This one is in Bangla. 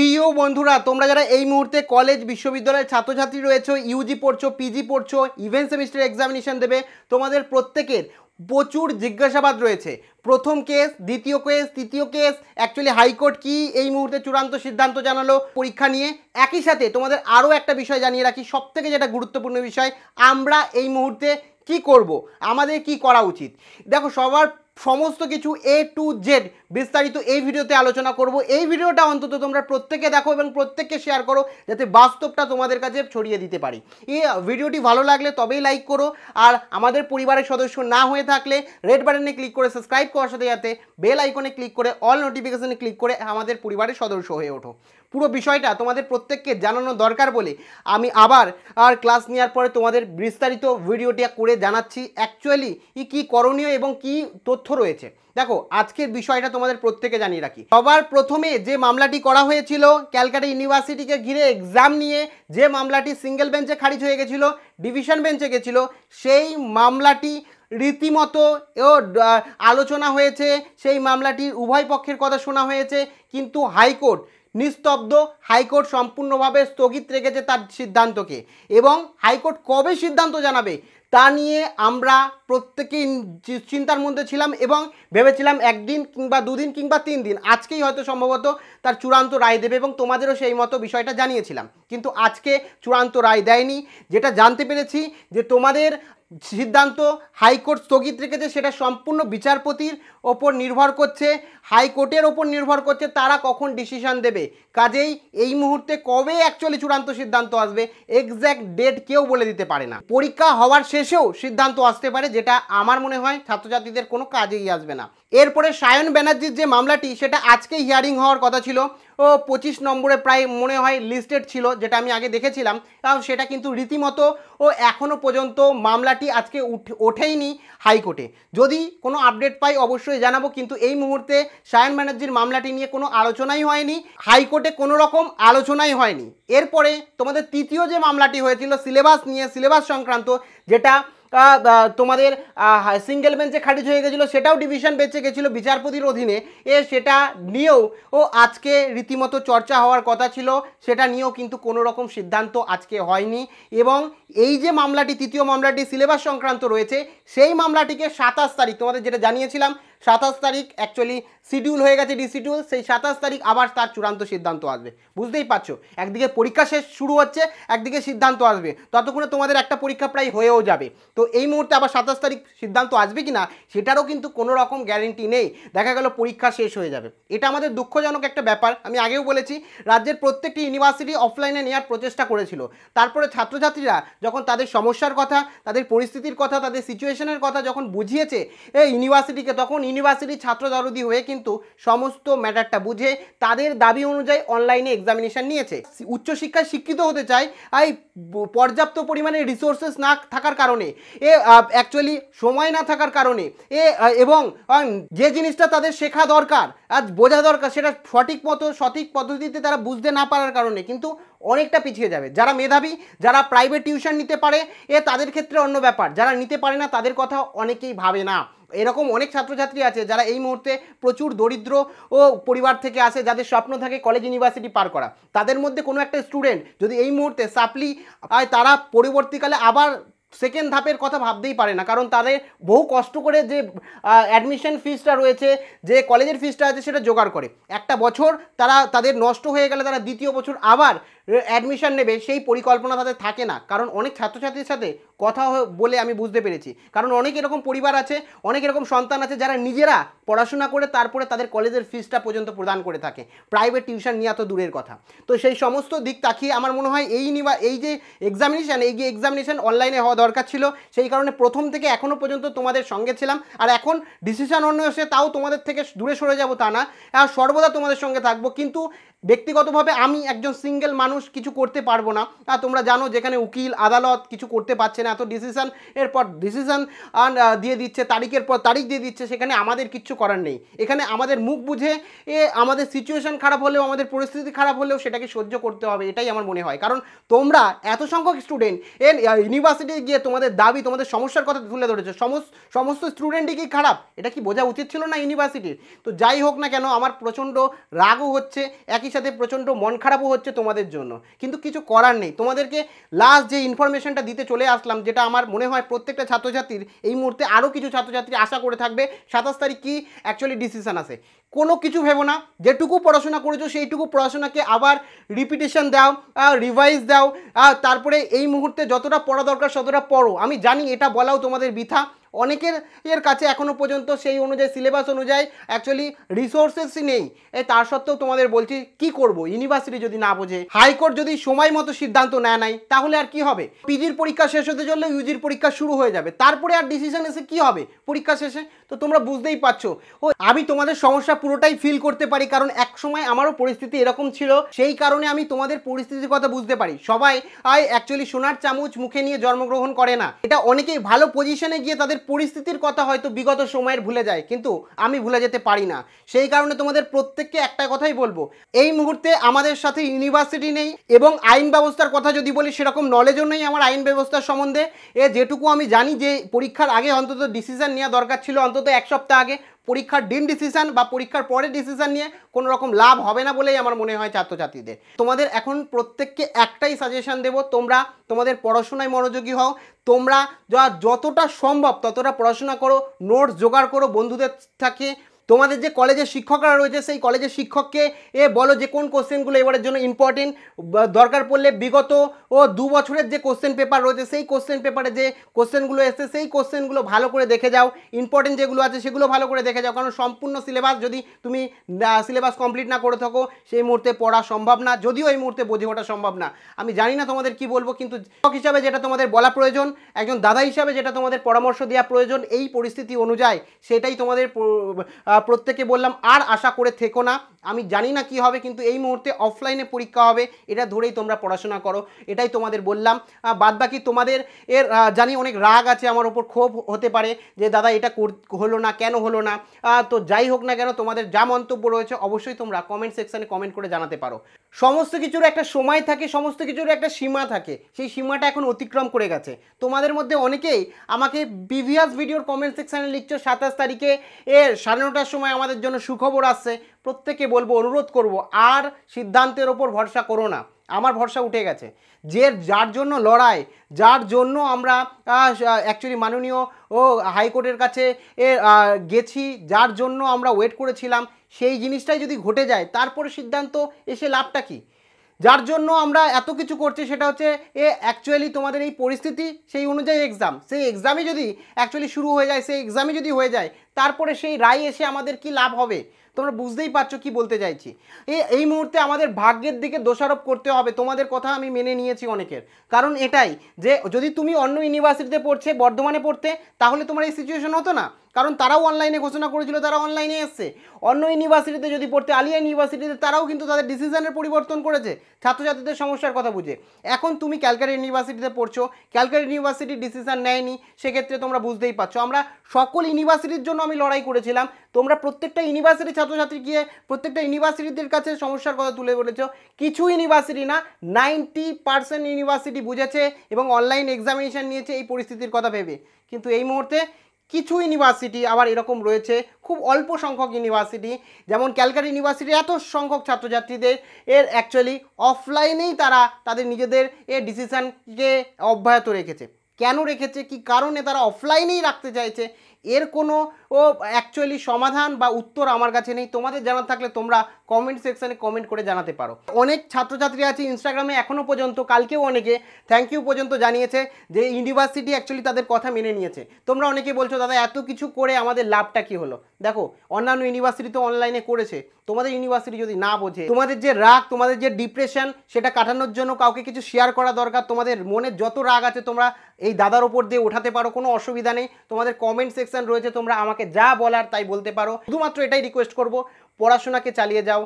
প্রিয় বন্ধুরা তোমরা যারা এই মুহূর্তে কলেজ বিশ্ববিদ্যালয়ের ছাত্রছাত্রী রয়েছে ইউজি পড়ছো পিজি পড়ছো ইভেন্ট সেমিস্টার এক্সামিনেশন দেবে তোমাদের প্রত্যেকের প্রচুর জিজ্ঞাসাবাদ রয়েছে প্রথম কেস দ্বিতীয় কেস তৃতীয় কেস অ্যাকচুয়ালি হাইকোর্ট কি এই মুহূর্তে চূড়ান্ত সিদ্ধান্ত জানালো পরীক্ষা নিয়ে একই সাথে তোমাদের আরও একটা বিষয় জানিয়ে রাখি সবথেকে যেটা গুরুত্বপূর্ণ বিষয় আমরা এই মুহূর্তে কি করব আমাদের কি করা উচিত দেখো সবার সমস্ত কিছু এ টু জেড বিস্তারিত এই ভিডিওতে আলোচনা করব এই ভিডিওটা অন্তত তোমরা প্রত্যেকে দেখো এবং প্রত্যেককে শেয়ার করো যাতে বাস্তবটা তোমাদের কাছে ছড়িয়ে দিতে পারি এই ভিডিওটি ভালো লাগলে তবেই লাইক করো আর আমাদের পরিবারের সদস্য না হয়ে থাকলে রেড বাটনে ক্লিক করে সাবস্ক্রাইব করার সাথে যাতে বেল আইকনে ক্লিক করে অল নোটিফিকেশানে ক্লিক করে আমাদের পরিবারের সদস্য হয়ে ওঠো পুরো বিষয়টা তোমাদের প্রত্যেককে জানানো দরকার বলে আমি আবার আর ক্লাস নেওয়ার পরে তোমাদের বিস্তারিত ভিডিওটা করে জানাচ্ছি অ্যাকচুয়ালি কি করণীয় এবং কি তথ্য রয়েছে দেখো আজকের বিষয়টা তোমাদের প্রত্যেকে জানিয়ে রাখি সবার প্রথমে যে মামলাটি করা হয়েছিল ক্যালকাটা ইউনিভার্সিটিকে ঘিরে এক্সাম নিয়ে যে মামলাটি সিঙ্গেল বেঞ্চে খারিজ হয়ে গেছিলো ডিভিশন বেঞ্চে গেছিল সেই মামলাটি রীতিমতো ও আলোচনা হয়েছে সেই মামলাটির উভয় পক্ষের কথা শোনা হয়েছে কিন্তু হাইকোর্ট নিস্তব্ধ হাইকোর্ট সম্পূর্ণভাবে স্থগিত রেখেছে তার সিদ্ধান্তকে এবং হাইকোর্ট কবে সিদ্ধান্ত জানাবে তা নিয়ে আমরা প্রত্যেকেই চিন্তার মধ্যে ছিলাম এবং ভেবেছিলাম একদিন কিংবা দুদিন কিংবা তিন দিন আজকেই হয়তো সম্ভবত তার চূড়ান্ত রায় দেবে এবং তোমাদেরও সেই মতো বিষয়টা জানিয়েছিলাম কিন্তু আজকে চূড়ান্ত রায় দেয়নি যেটা জানতে পেরেছি যে তোমাদের সিদ্ধান্ত হাইকোর্ট স্থগিত রেখেছে সেটা সম্পূর্ণ বিচারপতির ওপর নির্ভর করছে হাইকোর্টের ওপর নির্ভর করছে তারা কখন ডিসিশান দেবে কাজেই এই মুহূর্তে কবে অ্যাকচুয়ালি চূড়ান্ত সিদ্ধান্ত আসবে এক্স্যাক্ট ডেট কেউ বলে দিতে পারে না পরীক্ষা হওয়ার শেষেও সিদ্ধান্ত আসতে পারে যেটা আমার মনে হয় ছাত্রছাত্রীদের কোনো কাজেই আসবে না এরপরে সায়ন ব্যানার্জির যে মামলাটি সেটা আজকে হিয়ারিং হওয়ার কথা ছিল ও পঁচিশ নম্বরে প্রায় মনে হয় লিস্টেড ছিল যেটা আমি আগে দেখেছিলাম কারণ সেটা কিন্তু রীতিমতো ও এখনও পর্যন্ত মামলাটি আজকে ওঠেইনি হাইকোর্টে যদি কোনো আপডেট পাই অবশ্যই জানাবো কিন্তু এই মুহূর্তে সায়ন ব্যানার্জির মামলাটি নিয়ে কোনো আলোচনাই হয়নি হাইকোর্টে কোনো রকম আলোচনাই হয়নি এরপরে তোমাদের তৃতীয় যে মামলাটি হয়েছিল সিলেবাস নিয়ে সিলেবাস সংক্রান্ত যেটা তোমাদের সিঙ্গেল বেঞ্চে খারিজ হয়ে গেছিলো সেটাও ডিভিশন বেঁচে গেছিলো বিচারপতির অধীনে এ সেটা নিয়েও ও আজকে রীতিমতো চর্চা হওয়ার কথা ছিল সেটা নিয়েও কিন্তু কোনো রকম সিদ্ধান্ত আজকে হয়নি এবং এই যে মামলাটি তৃতীয় মামলাটি সিলেবাস সংক্রান্ত রয়েছে সেই মামলাটিকে সাতাশ তারিখ তোমাদের যেটা জানিয়েছিলাম সাতাশ তারিখ অ্যাকচুয়ালি শিডিউল হয়ে গেছে ডিসিডিউল সেই সাতাশ তারিখ আবার তার চূড়ান্ত সিদ্ধান্ত আসবে বুঝতেই পারছো একদিকে পরীক্ষা শেষ শুরু হচ্ছে একদিকে সিদ্ধান্ত আসবে ততক্ষণে তোমাদের একটা পরীক্ষা প্রায় হয়েও যাবে তো তো এই মুহূর্তে আবার সাতাশ তারিখ সিদ্ধান্ত আসবে কি না সেটারও কিন্তু কোনো রকম গ্যারেন্টি নেই দেখা গেল পরীক্ষা শেষ হয়ে যাবে এটা আমাদের দুঃখজনক একটা ব্যাপার আমি আগেও বলেছি রাজ্যের প্রত্যেকটি ইউনিভার্সিটি অফলাইনে নেওয়ার প্রচেষ্টা করেছিল তারপরে ছাত্রছাত্রীরা যখন তাদের সমস্যার কথা তাদের পরিস্থিতির কথা তাদের সিচুয়েশনের কথা যখন বুঝিয়েছে এই ইউনিভার্সিটিকে তখন ইউনিভার্সিটি ছাত্রদারদি হয়ে কিন্তু সমস্ত ম্যাটারটা বুঝে তাদের দাবি অনুযায়ী অনলাইনে এক্সামিনেশান নিয়েছে উচ্চশিক্ষায় শিক্ষিত হতে চায় আই পর্যাপ্ত পরিমাণে রিসোর্সেস না থাকার কারণে এ অ্যাকচুয়ালি সময় না থাকার কারণে এ এবং যে জিনিসটা তাদের শেখা দরকার আর বোঝা দরকার সেটা সঠিক মতো সঠিক পদ্ধতিতে তারা বুঝতে না পারার কারণে কিন্তু অনেকটা পিছিয়ে যাবে যারা মেধাবী যারা প্রাইভেট টিউশন নিতে পারে এ তাদের ক্ষেত্রে অন্য ব্যাপার যারা নিতে পারে না তাদের কথা অনেকেই ভাবে না এরকম অনেক ছাত্রছাত্রী আছে যারা এই মুহূর্তে প্রচুর দরিদ্র ও পরিবার থেকে আসে যাদের স্বপ্ন থাকে কলেজ ইউনিভার্সিটি পার করা তাদের মধ্যে কোনো একটা স্টুডেন্ট যদি এই মুহূর্তে সাপলি তারা পরবর্তীকালে আবার সেকেন্ড ধাপের কথা ভাবতেই পারে না কারণ তাদের বহু কষ্ট করে যে অ্যাডমিশন ফিসটা রয়েছে যে কলেজের ফিসটা আছে সেটা জোগাড় করে একটা বছর তারা তাদের নষ্ট হয়ে গেলে তারা দ্বিতীয় বছর আবার অ্যাডমিশন নেবে সেই পরিকল্পনা তাদের থাকে না কারণ অনেক ছাত্রছাত্রীর সাথে কথা বলে আমি বুঝতে পেরেছি কারণ অনেক এরকম পরিবার আছে অনেক এরকম সন্তান আছে যারা নিজেরা পড়াশোনা করে তারপরে তাদের কলেজের ফিজটা পর্যন্ত প্রদান করে থাকে প্রাইভেট টিউশন নিয়ে তো দূরের কথা তো সেই সমস্ত দিক তাকিয়ে আমার মনে হয় এই নিবা এই যে এক্সামিনেশান এই যে এক্সামিনেশান অনলাইনে হওয়া দরকার ছিল সেই কারণে প্রথম থেকে এখনও পর্যন্ত তোমাদের সঙ্গে ছিলাম আর এখন ডিসিশন অন্য এসে তাও তোমাদের থেকে দূরে সরে যাব তা না সর্বদা তোমাদের সঙ্গে থাকবো কিন্তু ব্যক্তিগতভাবে আমি একজন সিঙ্গেল মানুষ কিছু করতে পারবো না তোমরা জানো যেখানে উকিল আদালত কিছু করতে পারছে না এত ডিসিশান এর পর ডিসিশান দিয়ে দিচ্ছে তারিখের পর তারিখ দিয়ে দিচ্ছে সেখানে আমাদের কিচ্ছু করার নেই এখানে আমাদের মুখ বুঝে এ আমাদের সিচুয়েশান খারাপ হলেও আমাদের পরিস্থিতি খারাপ হলেও সেটাকে সহ্য করতে হবে এটাই আমার মনে হয় কারণ তোমরা এত সংখ্যক স্টুডেন্ট এর ইউনিভার্সিটি গিয়ে তোমাদের দাবি তোমাদের সমস্যার কথা তুলে ধরেছে সমস্ত স্টুডেন্টই কি খারাপ এটা কি বোঝা উচিত ছিল না ইউনিভার্সিটির তো যাই হোক না কেন আমার প্রচণ্ড রাগও হচ্ছে একই সাথে প্রচণ্ড মন খারাপও হচ্ছে তোমাদের জন্য কিন্তু কিছু করার নেই তোমাদেরকে লাস্ট যে ইনফরমেশনটা দিতে চলে আসলাম যেটা আমার মনে হয় প্রত্যেকটা ছাত্রছাত্রীর এই মুহূর্তে আরও কিছু ছাত্রছাত্রী আশা করে থাকবে সাতাশ তারিখ কি অ্যাকচুয়ালি ডিসিশান আসে কোনো কিছু ভেবো না যেটুকু পড়াশোনা করেছো সেইটুকু পড়াশোনাকে আবার রিপিটেশন দাও রিভাইজ দাও তারপরে এই মুহূর্তে যতটা পড়া দরকার ততটা পড়ো আমি জানি এটা বলাও তোমাদের বৃথা অনেকের এর কাছে এখনও পর্যন্ত সেই অনুযায়ী সিলেবাস অনুযায়ী অ্যাকচুয়ালি রিসোর্সেস নেই এ তার সত্ত্বেও তোমাদের বলছি কি করব ইউনিভার্সিটি যদি না বোঝে হাইকোর্ট যদি সময় মতো সিদ্ধান্ত নেয় নেয় তাহলে আর কি হবে পিজির পরীক্ষা শেষ হতে চললে ইউজির পরীক্ষা শুরু হয়ে যাবে তারপরে আর ডিসিশন এসে কি হবে পরীক্ষা শেষে তো তোমরা বুঝতেই পারছো ও আমি তোমাদের সমস্যা পুরোটাই ফিল করতে পারি কারণ এক সময় আমারও পরিস্থিতি এরকম ছিল সেই কারণে আমি তোমাদের পরিস্থিতির কথা বুঝতে পারি সবাই আয় অ্যাকচুয়ালি সোনার চামচ মুখে নিয়ে জন্মগ্রহণ করে না এটা অনেকেই ভালো পজিশনে গিয়ে তাদের পরিস্থিতির কথা হয়তো বিগত সময়ের ভুলে যায় কিন্তু আমি ভুলে যেতে পারি না সেই কারণে তোমাদের প্রত্যেককে একটা কথাই বলবো এই মুহূর্তে আমাদের সাথে ইউনিভার্সিটি নেই এবং আইন ব্যবস্থার কথা যদি বলি সেরকম নলেজও নেই আমার আইন ব্যবস্থা সম্বন্ধে এ যেটুকু আমি জানি যে পরীক্ষার আগে অন্তত ডিসিশন নেওয়া দরকার ছিল অন্তত এক সপ্তাহ আগে পরীক্ষার ডিম ডিসিশন বা পরীক্ষার পরে ডিসিশান নিয়ে কোনো রকম লাভ হবে না বলেই আমার মনে হয় ছাত্রছাত্রীদের তোমাদের এখন প্রত্যেককে একটাই সাজেশন দেব তোমরা তোমাদের পড়াশোনায় মনোযোগী হও তোমরা যা যতটা সম্ভব ততটা পড়াশোনা করো নোটস জোগাড় করো বন্ধুদের থাকে তোমাদের যে কলেজের শিক্ষকরা রয়েছে সেই কলেজের শিক্ষককে এ বলো যে কোন কোশ্চেনগুলো এবারের জন্য ইম্পর্টেন্ট দরকার পড়লে বিগত ও দু বছরের যে কোশ্চেন পেপার রয়েছে সেই কোশ্চেন পেপারে যে কোশ্চেনগুলো এসছে সেই কোশ্চেনগুলো ভালো করে দেখে যাও ইম্পর্টেন্ট যেগুলো আছে সেগুলো ভালো করে দেখে যাও কারণ সম্পূর্ণ সিলেবাস যদি তুমি সিলেবাস কমপ্লিট না করে থাকো সেই মুহূর্তে পড়া সম্ভব না যদিও এই মুহূর্তে বোঝে ওঠা সম্ভব না আমি জানি না তোমাদের কি বলবো কিন্তু শিক্ষক হিসাবে যেটা তোমাদের বলা প্রয়োজন একজন দাদা হিসাবে যেটা তোমাদের পরামর্শ দেওয়া প্রয়োজন এই পরিস্থিতি অনুযায়ী সেটাই তোমাদের প্রত্যেকে বললাম আর আশা করে থেকো না আমি জানি না কি হবে কিন্তু এই মুহূর্তে অফলাইনে পরীক্ষা হবে এটা ধরেই তোমরা পড়াশোনা করো এটাই তোমাদের বললাম বাদ বাকি তোমাদের এর জানি অনেক রাগ আছে আমার ওপর ক্ষোভ হতে পারে যে দাদা এটা হলো না কেন হলো না তো যাই হোক না কেন তোমাদের যা মন্তব্য রয়েছে অবশ্যই তোমরা কমেন্ট সেকশানে কমেন্ট করে জানাতে পারো সমস্ত কিছুর একটা সময় থাকে সমস্ত কিছুর একটা সীমা থাকে সেই সীমাটা এখন অতিক্রম করে গেছে তোমাদের মধ্যে অনেকেই আমাকে প্রিভিয়াস ভিডিওর কমেন্ট সেকশানে লিখছো সাতাশ তারিখে এর সাড়ে নটার সময় আমাদের জন্য সুখবর আসছে প্রত্যেকে বলবো অনুরোধ করব আর সিদ্ধান্তের ওপর ভরসা করো না আমার ভরসা উঠে গেছে যে যার জন্য লড়াই যার জন্য আমরা অ্যাকচুয়ালি মাননীয় ও হাইকোর্টের কাছে গেছি যার জন্য আমরা ওয়েট করেছিলাম সেই জিনিসটাই যদি ঘটে যায় তারপরে সিদ্ধান্ত এসে লাভটা কী যার জন্য আমরা এত কিছু করছি সেটা হচ্ছে এ অ্যাকচুয়ালি তোমাদের এই পরিস্থিতি সেই অনুযায়ী এক্সাম সেই এক্সামে যদি অ্যাকচুয়ালি শুরু হয়ে যায় সেই এক্সামে যদি হয়ে যায় তারপরে সেই রায় এসে আমাদের কি লাভ হবে তোমরা বুঝতেই পারছো কি বলতে চাইছি এই মুহূর্তে আমাদের ভাগ্যের দিকে দোষারোপ করতে হবে তোমাদের কথা আমি মেনে নিয়েছি অনেকের কারণ এটাই যে যদি তুমি অন্য ইউনিভার্সিটিতে পড়ছে বর্ধমানে পড়তে তাহলে তোমার এই সিচুয়েশন হতো না কারণ তারাও অনলাইনে ঘোষণা করেছিল তারা অনলাইনে এসছে অন্য ইউনিভার্সিটিতে যদি পড়তে আলিয়া ইউনিভার্সিটিতে তারাও কিন্তু তাদের ডিসিশনের পরিবর্তন করেছে ছাত্রছাত্রীদের সমস্যার কথা বুঝে এখন তুমি ক্যালকাটা ইউনিভার্সিটিতে পড়ছো ক্যালকাটা ইউনিভার্সিটি ডিসিশন নেয়নি সেক্ষেত্রে তোমরা বুঝতেই পারছো আমরা সকল ইউনিভার্সিটির জন্য আমি লড়াই করেছিলাম তোমরা প্রত্যেকটা ইউনিভার্সিটির ছাত্রছাত্রী গিয়ে প্রত্যেকটা ইউনিভার্সিটিদের কাছে সমস্যার কথা তুলে বলেছ কিছু ইউনিভার্সিটি না নাইনটি পার্সেন্ট ইউনিভার্সিটি বুঝেছে এবং অনলাইন এক্সামিনেশান নিয়েছে এই পরিস্থিতির কথা ভেবে কিন্তু এই মুহূর্তে কিছু ইউনিভার্সিটি আবার এরকম রয়েছে খুব অল্প সংখ্যক ইউনিভার্সিটি যেমন ক্যালকাটা ইউনিভার্সিটি এত সংখ্যক ছাত্রছাত্রীদের এর অ্যাকচুয়ালি অফলাইনেই তারা তাদের নিজেদের এ ডিসিশানকে অব্যাহত রেখেছে কেন রেখেছে কি কারণে তারা অফলাইনেই রাখতে চাইছে এর কোনো ও অ্যাকচুয়ালি সমাধান বা উত্তর আমার কাছে নেই তোমাদের জানা থাকলে তোমরা কমেন্ট সেকশানে কমেন্ট করে জানাতে পারো অনেক ছাত্রছাত্রী আছে ইনস্টাগ্রামে এখনও পর্যন্ত কালকেও অনেকে থ্যাংক ইউ পর্যন্ত জানিয়েছে যে ইউনিভার্সিটি অ্যাকচুয়ালি তাদের কথা মেনে নিয়েছে তোমরা অনেকে বলছো দাদা এত কিছু করে আমাদের লাভটা কি হলো দেখো অন্যান্য ইউনিভার্সিটি তো অনলাইনে করেছে তোমাদের ইউনিভার্সিটি যদি না বোঝে তোমাদের যে রাগ তোমাদের যে ডিপ্রেশন সেটা কাটানোর জন্য কাউকে কিছু শেয়ার করা দরকার তোমাদের মনের যত রাগ আছে তোমরা এই দাদার ওপর দিয়ে ওঠাতে পারো কোনো অসুবিধা নেই তোমাদের কমেন্ট সেকশান রয়েছে তোমরা আমাকে যা বলার তাই বলতে পারো শুধুমাত্র এটাই রিকোয়েস্ট করব পড়াশোনাকে চালিয়ে যাও